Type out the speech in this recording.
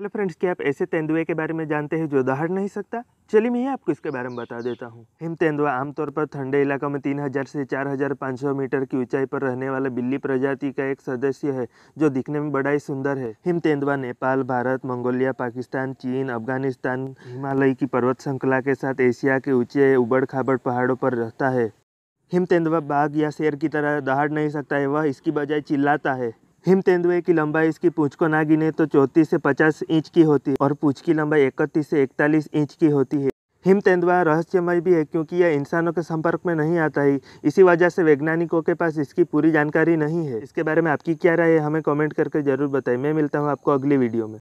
hello friends क्या आप ऐसे तेंदुए के बारे में जानते हैं जो दहाड़ नहीं सकता चलिए मैं आपको इसके बारे में बता देता हूँ हिम तेंदुआ आमतौर पर ठंडे इलाकों में 3000 से 4500 मीटर की ऊंचाई पर रहने वाला बिल्ली प्रजाति का एक सदस्य है जो दिखने में बड़ा ही सुंदर है हिम तेंदुआ नेपाल भारत मंगोलिया पाकिस्तान चीन अफगानिस्तान हिमालय की पर्वत श्रृंखला के साथ एशिया के ऊंचे उबड़ खाबड़ पहाड़ों पर रहता है हिम तेंदुआ बाघ या शेर की तरह दहाड़ नहीं सकता है वह इसकी बजाय चिल्लाता है हिम तेंदुए की लंबाई इसकी पूंछ को ना गिने तो चौंतीस से पचास इंच की होती है और पूंछ की लंबाई इकतीस से इकतालीस इंच की होती है हिम तेंदुआ रहस्यमय भी है क्योंकि यह इंसानों के संपर्क में नहीं आता है इसी वजह से वैज्ञानिकों के पास इसकी पूरी जानकारी नहीं है इसके बारे में आपकी क्या राय है हमें कमेंट करके जरूर बताएं मैं मिलता हूँ आपको अगली वीडियो में